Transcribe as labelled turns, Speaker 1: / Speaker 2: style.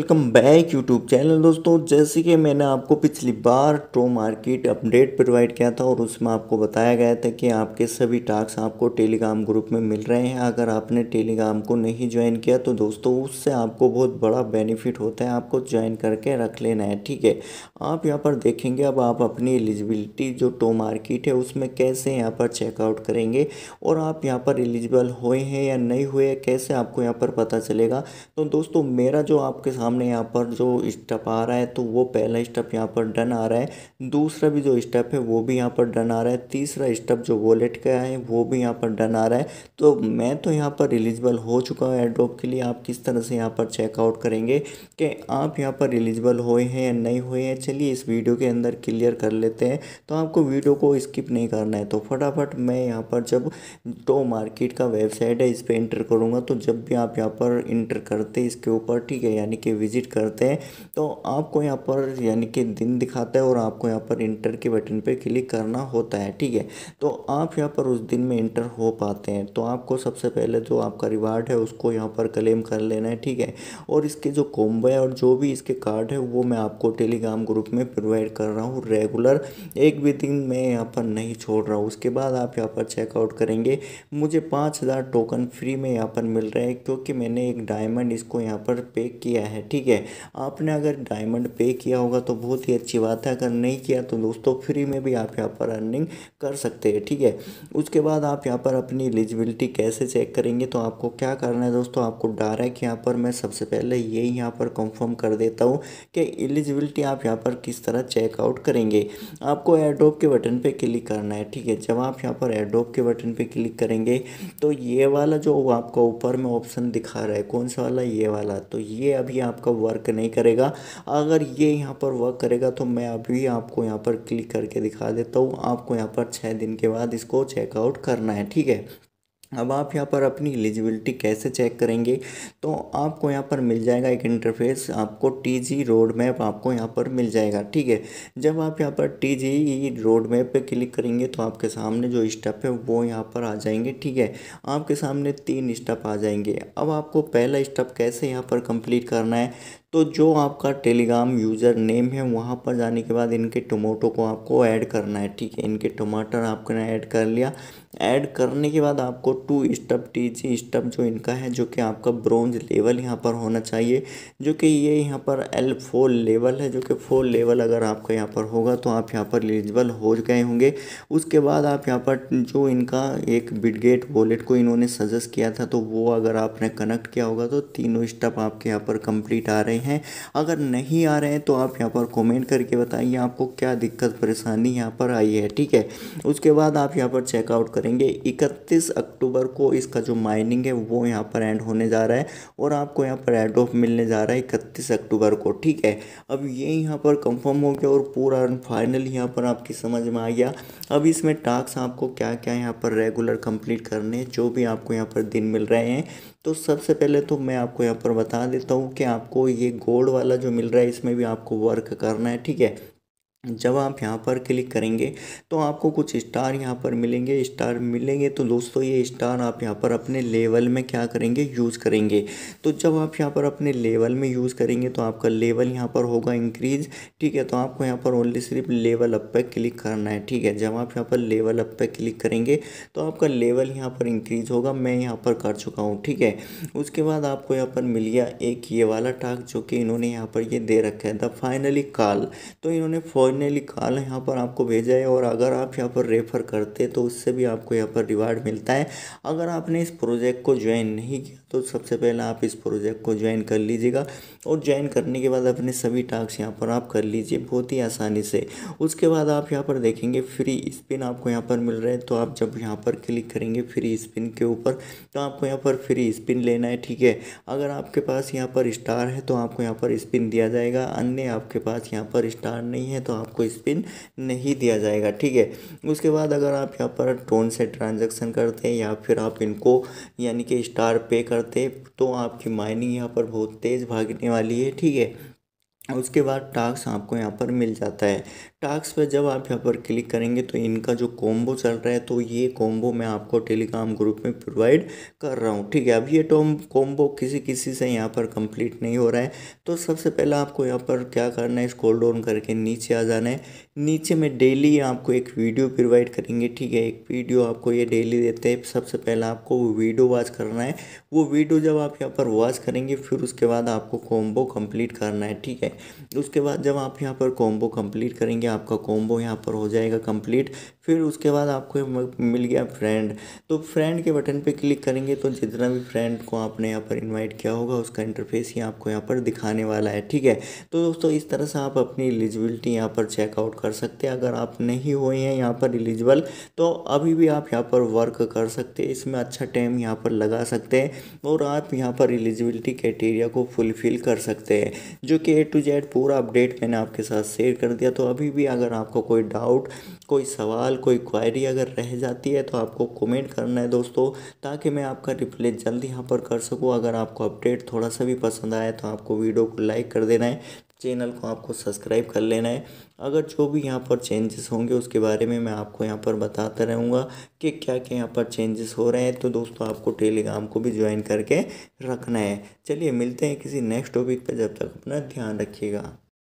Speaker 1: welcome back YouTube channel दोस्तों जैसे कि मैंने आपको पिछली बार ट्रो मार्केट अपडेट प्रोवाइड किया था और उसमें आपको बताया गया था कि आपके सभी टास्क आपको टेलीग्राम ग्रुप में मिल रहे हैं अगर आपने टेलीग्राम को नहीं ज्वाइन किया तो दोस्तों उससे आपको बहुत बड़ा बेनिफिट होता है आपको ज्वाइन करके रख लेना है ठीक है आप यहाँ पर देखेंगे अब आप अपनी एलिजिबिलिटी जो ट्रो मार्केट है उसमें कैसे यहाँ पर चेकआउट करेंगे और आप यहाँ पर एलिजिबल हुए हैं या नहीं हुए कैसे आपको यहाँ पर पता चलेगा तो दोस्तों मेरा जो आपके साथ हमने यहाँ पर जो स्टेप आ रहा है तो वो पहला स्टेप यहाँ पर डन आ रहा है दूसरा भी जो स्टेप है वो भी यहाँ पर डन आ रहा है तीसरा स्टेप जो वॉलेट का है वो भी यहाँ पर डन आ रहा है तो मैं तो यहाँ पर एलिजिबल हो चुका हूँ एड्रॉप के लिए आप किस तरह से यहाँ पर चेकआउट करेंगे कि आप यहाँ पर एलिजिबल हुए हैं या नहीं हुए हैं चलिए इस वीडियो के अंदर क्लियर कर लेते हैं तो आपको वीडियो को स्किप नहीं करना है तो फटाफट मैं यहाँ पर जब टो मार्केट का वेबसाइट है इस पर इंटर करूँगा तो जब भी आप यहाँ पर इंटर करते इसके ऊपर ठीक है यानी कि विज़िट करते हैं तो आपको यहाँ पर यानी कि दिन दिखाता है और आपको यहाँ पर इंटर के बटन पर क्लिक करना होता है ठीक है तो आप यहाँ पर उस दिन में इंटर हो पाते हैं तो आपको सबसे पहले जो आपका रिवार्ड है उसको यहाँ पर क्लेम कर लेना है ठीक है और इसके जो कॉम्बो है और जो भी इसके कार्ड है वो मैं आपको टेलीग्राम ग्रुप में प्रोवाइड कर रहा हूँ रेगुलर एक भी दिन मैं यहाँ पर नहीं छोड़ रहा हूँ उसके बाद आप यहाँ पर चेकआउट करेंगे मुझे पाँच हज़ार टोकन फ्री में यहाँ पर मिल रहा है क्योंकि मैंने एक डायमंड इसको यहाँ पर पे किया है ठीक है आपने अगर डायमंड पे किया होगा तो बहुत ही अच्छी बात है अगर नहीं किया तो दोस्तों फ्री में भी आप यहाँ पर अर्निंग कर सकते हैं ठीक है उसके बाद आप यहाँ पर अपनी एलिजिबिलिटी कैसे चेक करेंगे तो आपको क्या करना है दोस्तों आपको डायरेक्ट यहाँ पर मैं सबसे पहले यही यहाँ पर कंफर्म कर देता हूँ कि एलिजिबिलिटी आप यहाँ पर किस तरह चेकआउट करेंगे आपको एड्रॉप के बटन पर क्लिक करना है ठीक है जब आप यहाँ पर एड्रॉप के बटन पर क्लिक करेंगे तो ये वाला जो आपका ऊपर में ऑप्शन दिखा रहा है कौन सा वाला ये वाला तो ये अभी आप आपका वर्क नहीं करेगा अगर ये यहाँ पर वर्क करेगा तो मैं अभी आपको यहाँ पर क्लिक करके दिखा देता हूँ आपको यहाँ पर छः दिन के बाद इसको चेकआउट करना है ठीक है अब आप यहाँ पर अपनी एलिजिबिलिटी कैसे चेक करेंगे तो आपको यहाँ पर मिल जाएगा एक इंटरफेस आपको टी जी रोड मैप आपको यहाँ पर मिल जाएगा ठीक है जब आप यहाँ पर टी जी रोड मैप पर क्लिक करेंगे तो आपके सामने जो स्टेप है वो यहाँ पर आ जाएंगे ठीक है आपके सामने तीन स्टेप आ जाएंगे अब आपको पहला स्टेप कैसे यहाँ पर कंप्लीट करना है तो जो आपका टेलीग्राम यूज़र नेम है वहाँ पर जाने के बाद इनके टोमेटो को आपको ऐड करना है ठीक है इनके टमाटर आपने ऐड कर लिया ऐड करने के बाद आपको टू स्टप टीजी स्टप जो इनका है जो कि आपका ब्रोंज लेवल यहाँ पर होना चाहिए जो कि ये यहाँ पर एल फोर लेवल है जो कि फोर लेवल अगर आपका यहाँ पर होगा तो आप यहाँ पर एलिजिबल हो गए होंगे उसके बाद आप यहाँ पर जो इनका एक बिडगेट वॉलेट को इन्होंने सजेस्ट किया था तो वो अगर आपने कनेक्ट किया होगा तो तीनों स्टप आपके यहाँ पर कम्प्लीट आ रहे हैं हैं अगर नहीं आ रहे हैं तो आप यहाँ पर कमेंट करके बताइए आपको क्या दिक्कत परेशानी यहाँ पर आई है ठीक है उसके बाद आप यहाँ पर चेकआउट करेंगे इकतीस अक्टूबर को इसका जो माइनिंग है वो यहाँ पर एंड होने जा रहा है और आपको यहाँ पर एड ऑफ मिलने जा रहा है इकतीस अक्टूबर को ठीक है अब ये यहाँ पर कंफर्म हो गया और पूरा फाइनल यहाँ पर आपकी समझ में आ गया अब इसमें टास्क आपको क्या क्या यहाँ पर रेगुलर कंप्लीट करने जो भी आपको यहाँ पर दिन मिल रहे हैं तो सबसे पहले तो मैं आपको यहाँ पर बता देता हूँ कि आपको ये गोल्ड वाला जो मिल रहा है इसमें भी आपको वर्क करना है ठीक है जब आप यहाँ पर क्लिक करेंगे तो आपको कुछ स्टार यहाँ पर मिलेंगे स्टार मिलेंगे तो दोस्तों ये स्टार आप यहाँ पर अपने लेवल में क्या करेंगे यूज़ करेंगे तो जब आप यहाँ पर अपने लेवल में यूज़ करेंगे तो आपका लेवल यहाँ पर होगा इंक्रीज ठीक है तो आपको यहाँ पर ओनली सिर्फ लेवल अप पर क्लिक करना है ठीक है जब आप यहाँ पर लेवल अप पर क्लिक करेंगे तो आपका लेवल यहाँ पर इंक्रीज होगा मैं यहाँ पर कर चुका हूँ ठीक है उसके बाद आपको यहाँ पर मिल गया एक ये वाला टास्क जो कि इन्होंने यहाँ पर ये दे रखा है द फाइनली कॉल तो इन्होंने फोन ने निकाल यहाँ पर आपको भेजा है और अगर आप यहाँ पर रेफ़र करते तो उससे भी आपको यहाँ पर रिवार्ड मिलता है अगर आपने इस प्रोजेक्ट को ज्वाइन नहीं किया तो सबसे पहले आप इस प्रोजेक्ट को ज्वाइन कर लीजिएगा और ज्वाइन करने के बाद अपने सभी टास्क यहाँ पर आप कर लीजिए बहुत ही आसानी से उसके बाद आप यहाँ पर देखेंगे फ्री स्पिन आपको यहाँ पर मिल रहा है तो आप जब यहाँ पर क्लिक करेंगे फ्री स्पिन के ऊपर तो आपको यहाँ पर फ्री स्पिन लेना है ठीक है अगर आपके पास यहाँ पर स्टार है तो आपको यहाँ पर स्पिन दिया जाएगा अन्य आपके पास यहाँ पर स्टार नहीं है तो आपको स्पिन नहीं दिया जाएगा ठीक है उसके बाद अगर आप यहाँ पर टोन से ट्रांजेक्शन करते हैं या फिर आप इनको यानी कि स्टार पे करते करते तो आपकी माइनिंग यहाँ पर बहुत तेज़ भागने वाली है ठीक है उसके बाद टास्क आपको यहाँ पर मिल जाता है टास्क पर जब आप यहाँ पर क्लिक करेंगे तो इनका जो कॉम्बो चल रहा है तो ये कॉम्बो मैं आपको टेलीग्राम ग्रुप में प्रोवाइड कर रहा हूँ ठीक है अब ये टॉम कॉम्बो किसी किसी से यहाँ पर कंप्लीट नहीं हो रहा है तो सबसे पहले आपको यहाँ पर क्या करना है स्कोल डाउन करके नीचे आ जाना है नीचे में डेली आपको एक वीडियो प्रोवाइड करेंगे ठीक है एक वीडियो आपको ये डेली देते हैं सबसे पहले आपको वो वीडियो वॉच करना है वो वीडियो जब आप यहाँ पर वॉच करेंगे फिर उसके बाद आपको कॉम्बो कम्प्लीट करना है ठीक है उसके बाद जब आप यहाँ पर कॉम्बो कम्प्लीट करेंगे आपका कॉम्बो यहाँ पर हो जाएगा कंप्लीट फिर उसके बाद आपको मिल गया फ्रेंड तो फ्रेंड के बटन पे क्लिक करेंगे तो जितना भी फ्रेंड को आपने यहाँ पर इनवाइट किया होगा उसका इंटरफेस ही आपको यहाँ पर दिखाने वाला है ठीक है तो दोस्तों इस तरह से आप अपनी एलिजिबिलिटी यहाँ पर चेकआउट कर सकते हैं अगर आप नहीं हुए हैं यहाँ पर एलिजिबल तो अभी भी आप यहाँ पर वर्क कर सकते हैं इसमें अच्छा टाइम यहाँ पर लगा सकते हैं और आप यहाँ पर एलिजिबिलिटी क्राइटेरिया को फुलफिल कर सकते हैं जो कि ए टू जेड पूरा अपडेट मैंने आपके साथ शेयर कर दिया तो अभी भी अगर आपको कोई डाउट कोई सवाल फिलहाल कोई क्वायरी अगर रह जाती है तो आपको कमेंट करना है दोस्तों ताकि मैं आपका रिप्लाई जल्द यहाँ पर कर सकूँ अगर आपको अपडेट थोड़ा सा भी पसंद आया तो आपको वीडियो को लाइक कर देना है चैनल को आपको सब्सक्राइब कर लेना है अगर जो भी यहाँ पर चेंजेस होंगे उसके बारे में मैं आपको यहाँ पर बताता रहूँगा कि क्या क्या यहाँ पर चेंजेस हो रहे हैं तो दोस्तों आपको टेलीग्राम को भी ज्वाइन करके रखना है चलिए मिलते हैं किसी नेक्स्ट टॉपिक पर जब तक अपना ध्यान रखिएगा